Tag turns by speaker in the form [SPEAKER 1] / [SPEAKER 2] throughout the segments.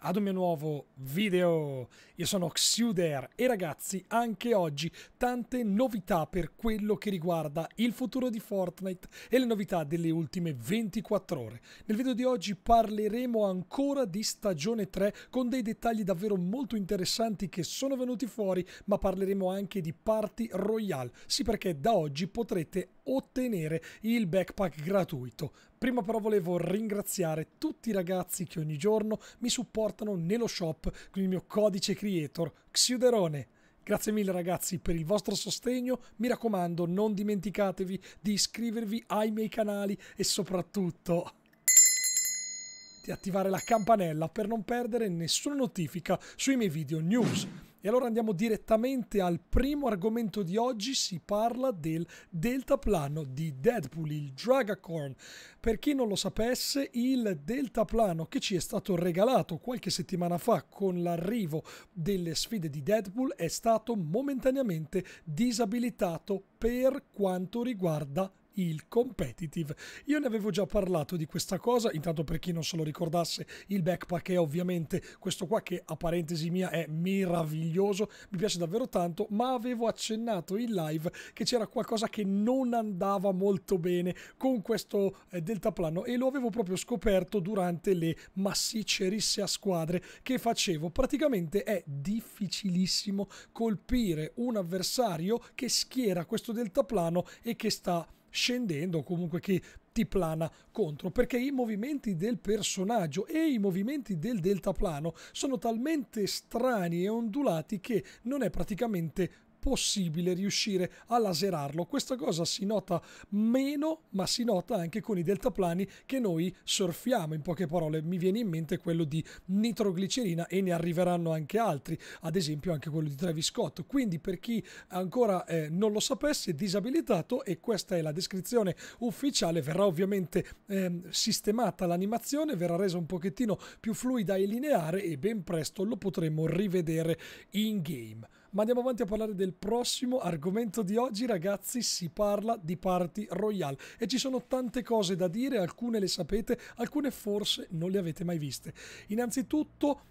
[SPEAKER 1] ad un mio nuovo video. Io sono Xuder e ragazzi, anche oggi tante novità per quello che riguarda il futuro di Fortnite e le novità delle ultime 24 ore. Nel video di oggi parleremo ancora di stagione 3 con dei dettagli davvero molto interessanti che sono venuti fuori, ma parleremo anche di Party Royale. Sì, perché da oggi potrete ottenere il backpack gratuito. Prima però volevo ringraziare tutti i ragazzi che ogni giorno mi supportano portano nello shop con il mio codice creator Xiuderone. Grazie mille ragazzi per il vostro sostegno, mi raccomando non dimenticatevi di iscrivervi ai miei canali e soprattutto di attivare la campanella per non perdere nessuna notifica sui miei video news. E allora andiamo direttamente al primo argomento di oggi, si parla del deltaplano di Deadpool, il Dragacorn. Per chi non lo sapesse, il deltaplano che ci è stato regalato qualche settimana fa con l'arrivo delle sfide di Deadpool è stato momentaneamente disabilitato per quanto riguarda il competitive. Io ne avevo già parlato di questa cosa, intanto per chi non se lo ricordasse, il backpack è ovviamente questo qua che a parentesi mia è meraviglioso, mi piace davvero tanto, ma avevo accennato in live che c'era qualcosa che non andava molto bene con questo eh, deltaplano e lo avevo proprio scoperto durante le massicce risse a squadre che facevo. Praticamente è difficilissimo colpire un avversario che schiera questo deltaplano e che sta scendendo o comunque che ti plana contro perché i movimenti del personaggio e i movimenti del deltaplano sono talmente strani e ondulati che non è praticamente possibile riuscire a laserarlo. Questa cosa si nota meno, ma si nota anche con i deltaplani che noi surfiamo. In poche parole, mi viene in mente quello di nitroglicerina e ne arriveranno anche altri, ad esempio anche quello di Travis Scott. Quindi, per chi ancora eh, non lo sapesse, è disabilitato e questa è la descrizione ufficiale. Verrà ovviamente eh, sistemata l'animazione, verrà resa un pochettino più fluida e lineare e ben presto lo potremo rivedere in game. Ma andiamo avanti a parlare del prossimo argomento di oggi, ragazzi. Si parla di Party Royale e ci sono tante cose da dire, alcune le sapete, alcune forse non le avete mai viste. Innanzitutto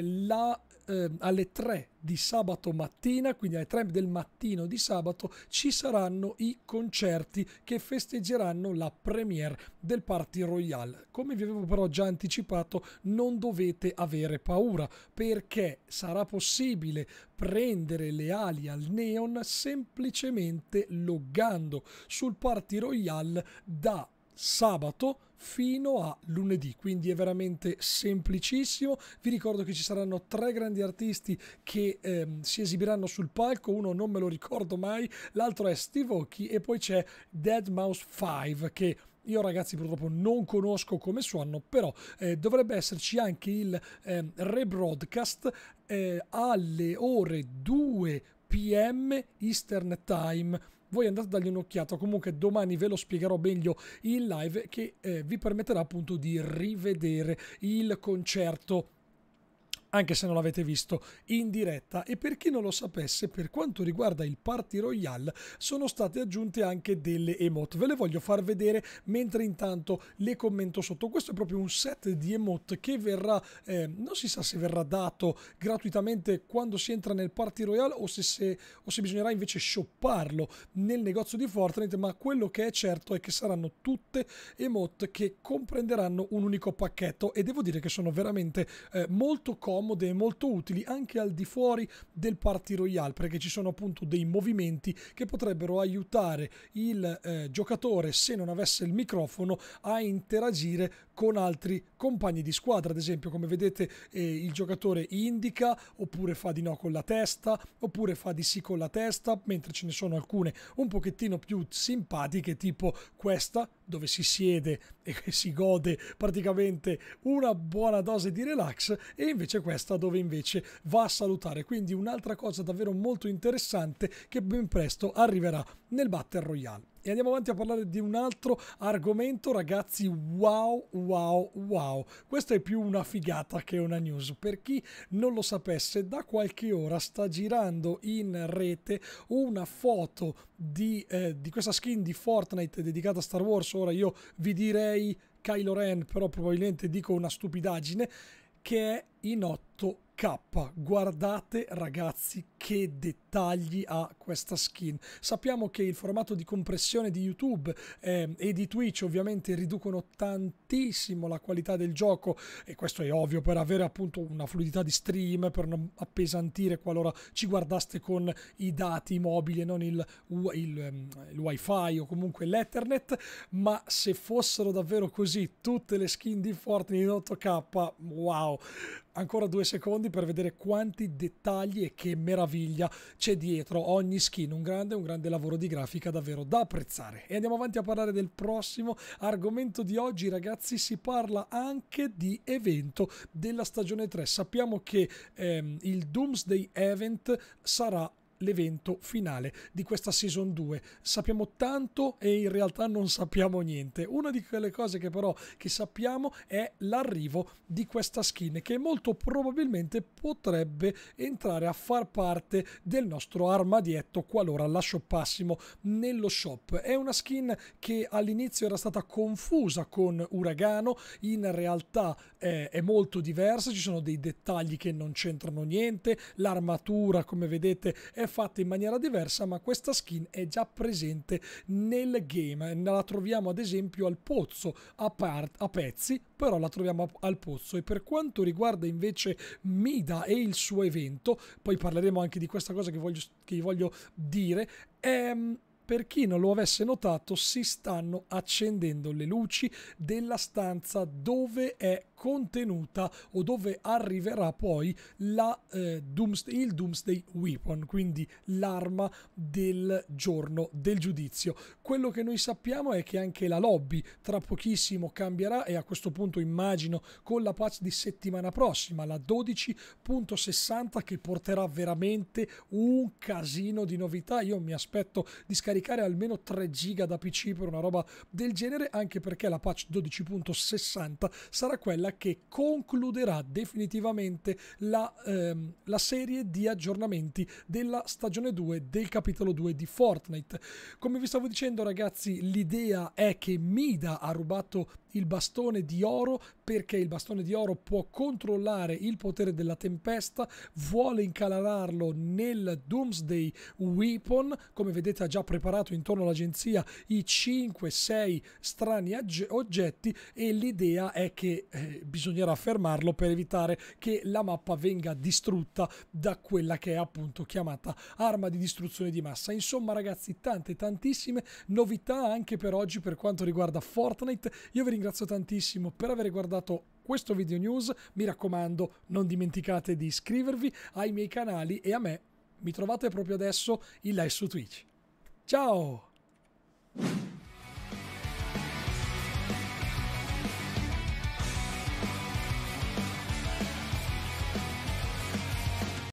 [SPEAKER 1] la, eh, alle 3 di sabato mattina, quindi alle 3 del mattino di sabato, ci saranno i concerti che festeggeranno la premiere del Party Royale. Come vi avevo però già anticipato, non dovete avere paura perché sarà possibile prendere le ali al neon semplicemente loggando sul Party Royale da sabato fino a lunedì, quindi è veramente semplicissimo. Vi ricordo che ci saranno tre grandi artisti che ehm, si esibiranno sul palco, uno non me lo ricordo mai, l'altro è Steve Aoki e poi c'è Dead Mouse 5 che io ragazzi purtroppo non conosco come suonano, però eh, dovrebbe esserci anche il eh, rebroadcast eh, alle ore 2 pm Eastern Time voi andate a dargli un'occhiata, comunque domani ve lo spiegherò meglio in live che eh, vi permetterà appunto di rivedere il concerto anche se non l'avete visto in diretta e per chi non lo sapesse per quanto riguarda il Party Royale sono state aggiunte anche delle emote ve le voglio far vedere mentre intanto le commento sotto questo è proprio un set di emote che verrà eh, non si sa se verrà dato gratuitamente quando si entra nel Party Royale o se, se, o se bisognerà invece shopparlo nel negozio di Fortnite ma quello che è certo è che saranno tutte emote che comprenderanno un unico pacchetto e devo dire che sono veramente eh, molto comodi comode e molto utili anche al di fuori del Party Royale perché ci sono appunto dei movimenti che potrebbero aiutare il eh, giocatore se non avesse il microfono a interagire con altri compagni di squadra ad esempio come vedete eh, il giocatore indica oppure fa di no con la testa oppure fa di sì con la testa mentre ce ne sono alcune un pochettino più simpatiche tipo questa dove si siede e si gode praticamente una buona dose di relax e invece questa dove invece va a salutare. Quindi un'altra cosa davvero molto interessante che ben presto arriverà nel Battle Royale. E andiamo avanti a parlare di un altro argomento, ragazzi. Wow, wow, wow. Questa è più una figata che una news. Per chi non lo sapesse, da qualche ora sta girando in rete una foto di, eh, di questa skin di Fortnite dedicata a Star Wars. Ora io vi direi Kylo Ren, però probabilmente dico una stupidaggine che è in 8K. Guardate ragazzi che dettagli ha questa skin. Sappiamo che il formato di compressione di YouTube eh, e di Twitch ovviamente riducono tantissimo la qualità del gioco e questo è ovvio per avere appunto una fluidità di stream, per non appesantire qualora ci guardaste con i dati mobili e non il, il, il, ehm, il wifi o comunque l'ethernet, ma se fossero davvero così tutte le skin di Fortnite in 8K, wow! Ancora due secondi per vedere quanti dettagli e che meraviglia meraviglia c'è dietro ogni skin, un grande, un grande lavoro di grafica davvero da apprezzare. E andiamo avanti a parlare del prossimo argomento di oggi, ragazzi, si parla anche di evento della stagione 3. Sappiamo che ehm, il Doomsday Event sarà l'evento finale di questa season 2. Sappiamo tanto e in realtà non sappiamo niente. Una di quelle cose che però che sappiamo è l'arrivo di questa skin che molto probabilmente potrebbe entrare a far parte del nostro armadietto qualora la shoppassimo nello shop. È una skin che all'inizio era stata confusa con Uragano, in realtà è, è molto diversa, ci sono dei dettagli che non c'entrano niente, l'armatura come vedete è è fatta in maniera diversa ma questa skin è già presente nel game la troviamo ad esempio al pozzo a, part, a pezzi però la troviamo al pozzo e per quanto riguarda invece Mida e il suo evento poi parleremo anche di questa cosa che, voglio, che voglio dire ehm, per chi non lo avesse notato, si stanno accendendo le luci della stanza dove è contenuta o dove arriverà poi la, eh, Doomsday, il Doomsday Weapon, quindi l'arma del giorno del giudizio. Quello che noi sappiamo è che anche la lobby tra pochissimo cambierà e a questo punto immagino con la patch di settimana prossima, la 12.60 che porterà veramente un casino di novità. Io mi aspetto di scaricare almeno 3 giga da PC per una roba del genere, anche perché la patch 12.60 sarà quella quella che concluderà definitivamente la, ehm, la serie di aggiornamenti della stagione 2 del capitolo 2 di Fortnite. Come vi stavo dicendo ragazzi, l'idea è che Mida ha rubato il bastone di oro perché il bastone di oro può controllare il potere della tempesta, vuole incalararlo nel Doomsday Weapon, come vedete ha già preparato intorno all'agenzia i 5-6 strani oggetti e l'idea è che eh, bisognerà fermarlo per evitare che la mappa venga distrutta da quella che è appunto chiamata arma di distruzione di massa. Insomma ragazzi tante tantissime novità anche per oggi per quanto riguarda Fortnite. Io vi ringrazio tantissimo per aver guardato questo video news, mi raccomando non dimenticate di iscrivervi ai miei canali e a me mi trovate proprio adesso in live su Twitch. Ciao!